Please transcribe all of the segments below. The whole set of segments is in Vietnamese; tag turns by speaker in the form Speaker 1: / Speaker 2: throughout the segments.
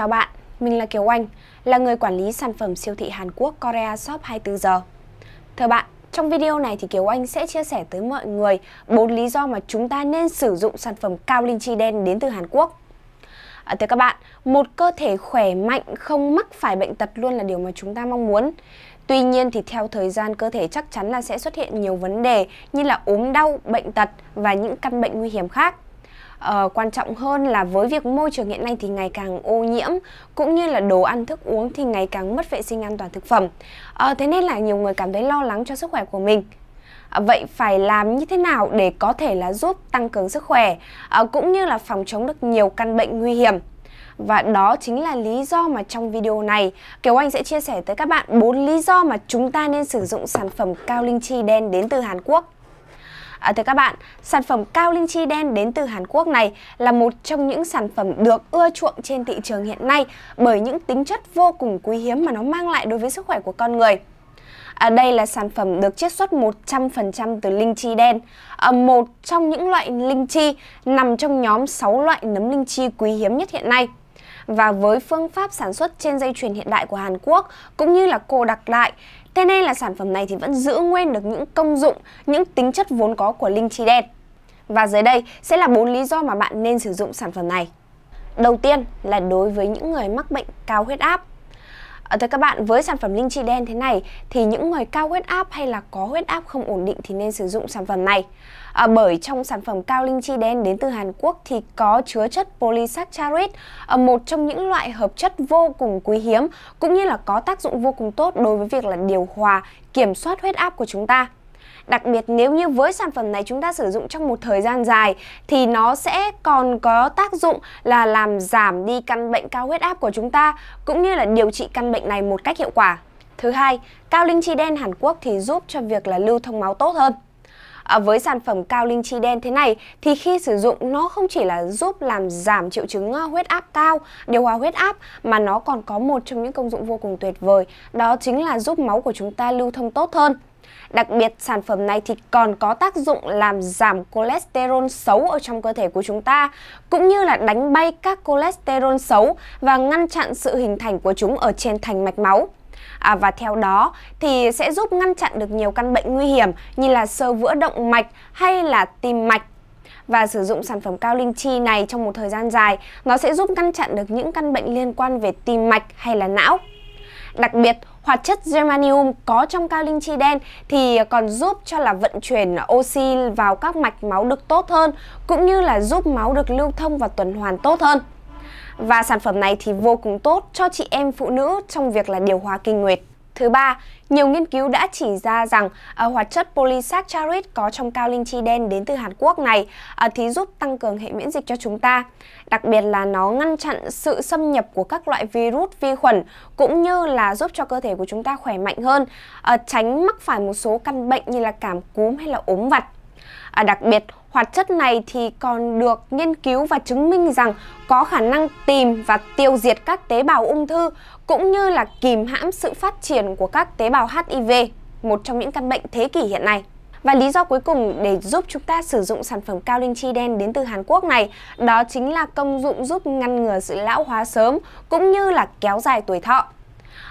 Speaker 1: Chào bạn, mình là Kiều Anh, là người quản lý sản phẩm siêu thị Hàn Quốc Korea Shop 24 giờ. Thưa bạn, trong video này thì Kiều Anh sẽ chia sẻ tới mọi người bốn lý do mà chúng ta nên sử dụng sản phẩm cao linh chi đen đến từ Hàn Quốc. À, thưa các bạn, một cơ thể khỏe mạnh không mắc phải bệnh tật luôn là điều mà chúng ta mong muốn. Tuy nhiên thì theo thời gian cơ thể chắc chắn là sẽ xuất hiện nhiều vấn đề như là ốm đau, bệnh tật và những căn bệnh nguy hiểm khác uh, quan trọng hơn là với việc môi trường hiện nay thì ngày càng ô nhiễm cũng như là đồ ăn thức uống thì ngày càng mất vệ sinh an toàn thực phẩm uh, thế nên là nhiều người cảm thấy lo lắng cho sức khỏe của mình uh, vậy phải làm như thế nào để có thể là giúp tăng cường sức khỏe uh, cũng như là phòng chống được nhiều căn bệnh nguy hiểm và đó chính là lý do mà trong video này, Kiều Anh sẽ chia sẻ tới các bạn bốn lý do mà chúng ta nên sử dụng sản phẩm cao linh chi đen đến từ Hàn Quốc. À, thưa các bạn, sản phẩm cao linh chi đen đến từ Hàn Quốc này là một trong những sản phẩm được ưa chuộng trên thị trường hiện nay bởi những tính chất vô cùng quý hiếm mà nó mang lại đối với sức khỏe của con người. À, đây là sản phẩm được chiết xuất 100% từ linh chi đen, à, một trong những loại linh chi nằm trong nhóm 6 loại nấm linh chi quý hiếm nhất hiện nay và với phương pháp sản xuất trên dây chuyền hiện đại của Hàn Quốc cũng như là cô đặc lại Thế nên là sản phẩm này thì vẫn giữ nguyên được những công dụng, những tính chất vốn có của linh chi đen. Và dưới đây sẽ là bốn lý do mà bạn nên sử dụng sản phẩm này. Đầu tiên là đối với những người mắc bệnh cao huyết áp À, thưa các bạn, với sản phẩm linh chi đen thế này thì những người cao huyết áp hay là có huyết áp không ổn định thì nên sử dụng sản phẩm này. À, bởi trong sản phẩm cao linh chi đen đến từ Hàn Quốc thì có chứa chất polysaccharide, ờ, một trong những loại hợp chất vô cùng quý hiếm cũng như là có tác dụng vô cùng tốt đối với việc là điều hòa, kiểm soát huyết áp của chúng ta. Đặc biệt nếu như với sản phẩm này chúng ta sử dụng trong một thời gian dài thì nó sẽ còn có tác dụng là làm giảm đi căn bệnh cao huyết áp của chúng ta cũng như là điều trị căn bệnh này một cách hiệu quả. Thứ hai, cao linh chi đen Hàn Quốc thì giúp cho việc là lưu thông máu tốt hơn. À, với sản phẩm cao linh chi đen thế này thì khi sử dụng nó không chỉ là giúp làm giảm triệu chứng ờ, huyết áp cao, điều hòa huyết áp mà nó còn có một trong những công dụng vô cùng tuyệt vời, đó chính là giúp máu của chúng ta lưu thông tốt hơn. Đặc biệt sản phẩm này thì còn có tác dụng làm giảm cholesterol xấu ở trong cơ thể của chúng ta cũng như là đánh bay các cholesterol xấu và ngăn chặn sự hình thành của chúng ở trên thành mạch máu. À, và theo đó thì sẽ giúp ngăn chặn được nhiều căn bệnh nguy hiểm như là sơ vữa động mạch hay là tim mạch và sử dụng sản phẩm cao linh chi này trong một thời gian dài, nó sẽ giúp ngăn chặn được những căn bệnh liên quan về tim mạch hay là não. Đặc biệt, Hoạt chất germanium có trong cao linh chi đen thì còn giúp cho là vận chuyển oxy vào các mạch máu được tốt hơn cũng như là giúp máu được lưu thông và tuần hoàn tốt hơn. Và sản phẩm này thì vô cùng tốt cho chị em phụ nữ trong việc là điều hòa kinh nguyệt. Thứ ba, nhiều nghiên cứu đã chỉ ra rằng à, hoạt chất polysaccharide có trong cao linh chi đen đến từ Hàn Quốc này à, thì giúp tăng cường hệ miễn dịch cho chúng ta. Đặc biệt là nó ngăn chặn sự xâm nhập của các loại virus, vi khuẩn cũng như là giúp cho cơ thể của chúng ta khỏe mạnh hơn, à, tránh mắc phải một số căn bệnh như là cảm cúm hay là ốm vặt. À, đặc biệt, Hoạt chất này thì còn được nghiên cứu và chứng minh rằng có khả năng tìm và tiêu diệt các tế bào ung thư cũng như là kìm hãm sự phát triển của các tế bào HIV, một trong những căn bệnh thế kỷ hiện nay. Và lý do cuối cùng để giúp chúng ta sử dụng sản phẩm cao linh chi đen đến từ Hàn Quốc này đó chính là công dụng giúp ngăn ngừa sự lão hóa sớm cũng như là kéo dài tuổi thọ.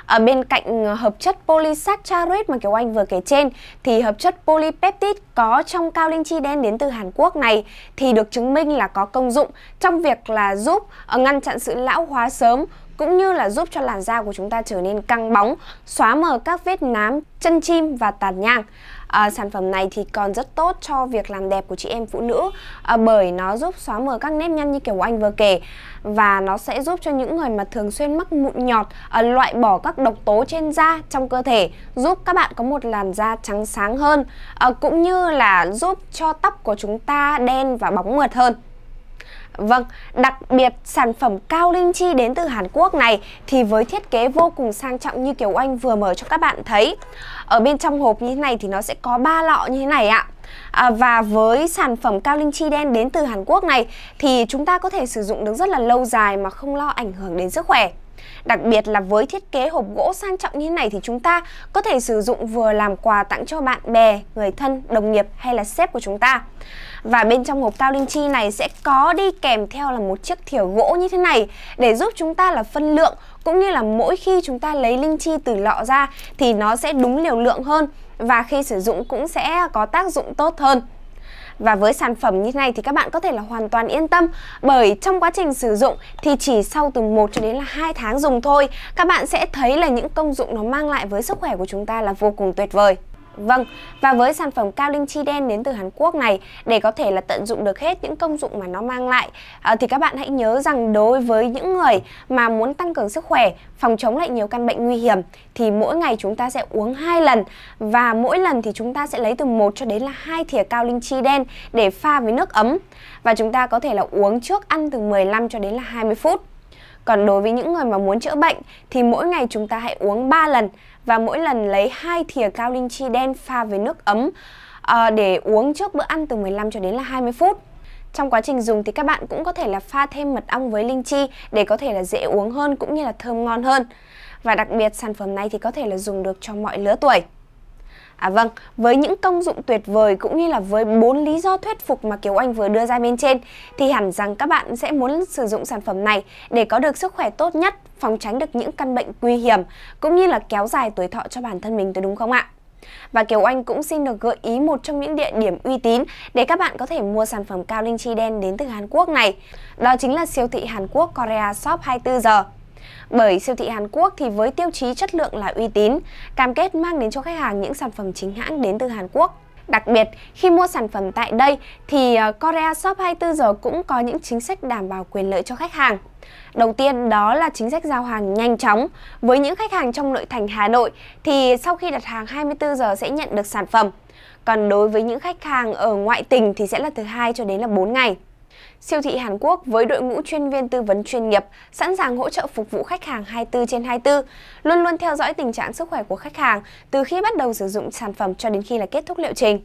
Speaker 1: À, bên cạnh ờ, hợp chất polysaccharic mà kiểu Anh vừa kể trên thì hợp chất polypeptide có trong cao linh chi đen đến từ Hàn Quốc này thì được chứng minh là có công dụng trong việc là giúp ờ, ngăn chặn sự lão hóa sớm cũng như là giúp cho làn da của chúng ta trở nên căng bóng, xóa mờ các vết nám, chân chim và tàn nhang à, sản phẩm này thì còn rất tốt cho việc làm đẹp của chị em phụ nữ à, bởi nó giúp xóa mờ các nếp nhăn như kiểu của anh vừa kể và nó sẽ giúp cho những người mà thường xuyên mắc mụn nhọt à, loại bỏ các độc tố trên da trong cơ thể giúp các bạn có một làn da trắng sáng hơn à, cũng như là giúp cho tóc của chúng ta đen và bóng mượt hơn Vâng, đặc biệt sản phẩm cao linh chi đến từ Hàn Quốc này thì với thiết kế vô cùng sang trọng như kiểu Anh vừa mở cho các bạn thấy. Ở bên trong hộp như thế này thì nó sẽ có 3 lọ như thế này ạ. À, và với sản phẩm cao linh chi đen đến từ Hàn Quốc này thì chúng ta có thể sử dụng được rất là lâu dài mà không lo ảnh hưởng đến sức khỏe. Đặc biệt là với thiết kế hộp gỗ sang trọng như thế này thì chúng ta có thể sử dụng vừa làm quà tặng cho bạn bè, người thân, đồng nghiệp hay là sếp của chúng ta. Và bên trong hộp tao linh chi này sẽ có đi kèm theo là một chiếc thìa gỗ như thế này để giúp chúng ta là phân lượng cũng như là mỗi khi chúng ta lấy linh chi từ lọ ra thì nó sẽ đúng liều lượng hơn và khi sử dụng cũng sẽ có tác dụng tốt hơn. Và với sản phẩm như thế này thì các bạn có thể là hoàn toàn yên tâm bởi trong quá trình sử dụng thì chỉ sau từ 1 cho đến là 2 tháng dùng thôi, các bạn sẽ thấy là những công dụng nó mang lại với sức khỏe của chúng ta là vô cùng tuyệt vời. Vâng, và với sản phẩm cao linh chi đen đến từ Hàn Quốc này để có thể là tận dụng được hết những công dụng mà nó mang lại à, thì các bạn hãy nhớ rằng đối với những người mà muốn tăng cường sức khỏe, phòng chống lại nhiều căn bệnh nguy hiểm thì mỗi ngày chúng ta sẽ uống hai lần và mỗi lần thì chúng ta sẽ lấy từ 1 cho đến là hai thìa cao linh chi đen để pha với nước ấm và chúng ta có thể là uống trước ăn từ 15 cho đến là 20 phút. Còn đối với những người mà muốn chữa bệnh thì mỗi ngày chúng ta hãy uống 3 lần và mỗi lần lấy hai thìa cao linh chi đen pha với nước ấm ờ, để uống trước bữa ăn từ 15 cho đến là 20 phút. Trong quá trình dùng thì các bạn cũng có thể là pha thêm mật ong với linh chi để có thể là dễ uống hơn cũng như là thơm ngon hơn. Và đặc biệt sản phẩm này thì có thể là dùng được cho mọi lứa tuổi. À vâng, với những công dụng tuyệt vời cũng như là với bốn lý do thuyết phục mà Kiều Anh vừa đưa ra bên trên thì hẳn rằng các bạn sẽ muốn sử dụng sản phẩm này để có được sức khỏe tốt nhất, phòng tránh được những căn bệnh nguy hiểm cũng như là kéo dài tuổi thọ cho bản thân mình đúng không ạ? Và Kiều Anh cũng xin được gợi ý một trong những địa điểm uy tín để các bạn có thể mua sản phẩm cao linh chi đen đến từ Hàn Quốc này. Đó chính là siêu thị Hàn Quốc Korea Shop 24 giờ. Bởi siêu thị Hàn Quốc thì với tiêu chí chất lượng là uy tín, cam kết mang đến cho khách hàng những sản phẩm chính hãng đến từ Hàn Quốc. Đặc biệt, khi mua sản phẩm tại đây thì ờ, Korea Shop 24 giờ cũng có những chính sách đảm bảo quyền lợi cho khách hàng. Đầu tiên đó là chính sách giao hàng nhanh chóng. Với những khách hàng trong nội thành Hà Nội thì sau khi đặt hàng 24 giờ sẽ nhận được sản phẩm. Còn đối với những khách hàng ở ngoại tỉnh thì sẽ là từ 2 cho đến là 4 ngày. Siêu thị Hàn Quốc với đội ngũ chuyên viên tư vấn chuyên nghiệp sẵn sàng hỗ trợ phục vụ khách hàng 24 trên 24, luôn luôn theo dõi tình trạng sức khỏe của khách hàng từ khi bắt đầu sử dụng sản phẩm cho đến khi là kết thúc liệu trình.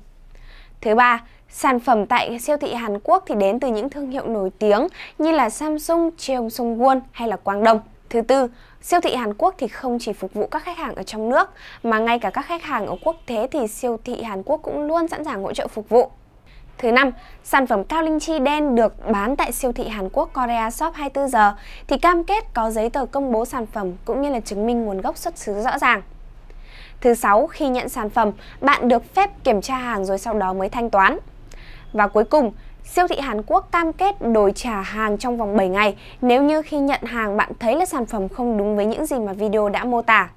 Speaker 1: Thứ ba, sản phẩm tại siêu thị Hàn Quốc thì đến từ những thương hiệu nổi tiếng như là Samsung, Cheong Sung Won hay là Quang Đông. Thứ tư, siêu thị Hàn Quốc thì không chỉ phục vụ các khách hàng ở trong nước mà ngay cả các khách hàng ở quốc tế thì siêu thị Hàn Quốc cũng luôn sẵn sàng hỗ trợ phục vụ. Thứ năm, sản phẩm cao linh chi đen được bán tại siêu thị Hàn Quốc Korea Shop 24 giờ thì cam kết có giấy tờ công bố sản phẩm cũng như là chứng minh nguồn gốc xuất xứ rõ ràng. Thứ sáu, khi nhận sản phẩm, bạn được phép kiểm tra hàng rồi sau đó mới thanh toán. Và cuối cùng, siêu thị Hàn Quốc cam kết đổi trả hàng trong vòng 7 ngày nếu như khi nhận hàng bạn thấy là sản phẩm không đúng với những gì mà video đã mô tả.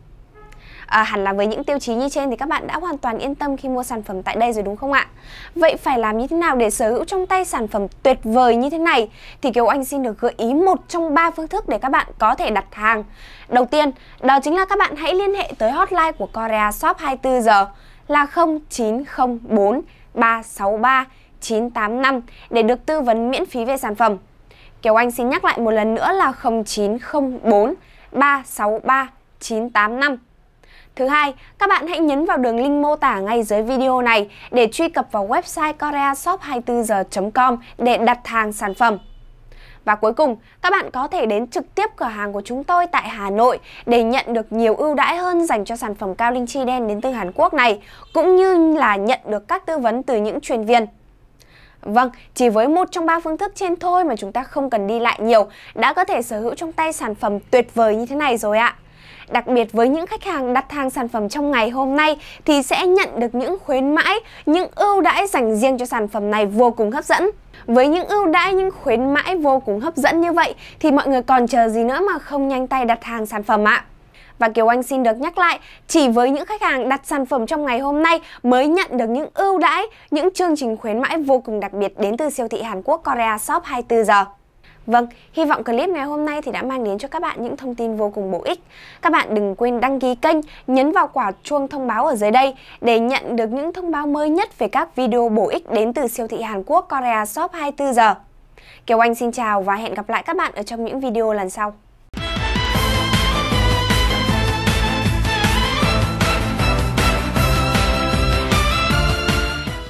Speaker 1: À, hẳn là với những tiêu chí như trên thì các bạn đã hoàn toàn yên tâm khi mua sản phẩm tại đây rồi đúng không ạ? Vậy phải làm như thế nào để sở hữu trong tay sản phẩm tuyệt vời như thế này? Thì Kiều Anh xin được gợi ý một trong ba phương thức để các bạn có thể đặt hàng. Đầu tiên, đó chính là các bạn hãy liên hệ tới hotline của Korea Shop 24 giờ là 0904 363 985 để được tư vấn miễn phí về sản phẩm. Kiều Anh xin nhắc lại một lần nữa là 0904 363 985. Thứ hai, các bạn hãy nhấn vào đường link mô tả ngay dưới video này để truy cập vào website koreashop24h.com để đặt hàng sản phẩm. Và cuối cùng, các bạn có thể đến trực tiếp cửa hàng của chúng tôi tại Hà Nội để nhận được nhiều ưu đãi hơn dành cho sản phẩm cao linh chi đen đến từ Hàn Quốc này, cũng như là nhận được các tư vấn từ những chuyên viên. Vâng, chỉ với một trong ba phương thức trên thôi mà chúng ta không cần đi lại nhiều, đã có thể sở hữu trong tay sản phẩm tuyệt vời như thế này rồi ạ. Đặc biệt với những khách hàng đặt hàng sản phẩm trong ngày hôm nay thì sẽ nhận được những khuyến mãi, những ưu đãi dành riêng cho sản phẩm này vô cùng hấp dẫn. Với những ưu đãi, những khuyến mãi vô cùng hấp dẫn như vậy thì mọi người còn chờ gì nữa mà không nhanh tay đặt hàng sản phẩm ạ? Và Kiều Anh xin được nhắc lại, chỉ với những khách hàng đặt sản phẩm trong ngày hôm nay mới nhận được những ưu đãi, những chương trình khuyến mãi vô cùng đặc biệt đến từ siêu thị Hàn Quốc Korea Shop 24 giờ. Vâng, hy vọng clip ngày hôm nay thì đã mang đến cho các bạn những thông tin vô cùng bổ ích. Các bạn đừng quên đăng ký kênh, nhấn vào quả chuông thông báo ở dưới đây để nhận được những thông báo mới nhất về các video bổ ích đến từ siêu thị Hàn Quốc Korea Shop 24 giờ. Kiều Anh xin chào và hẹn gặp lại các bạn ở trong những video lần sau.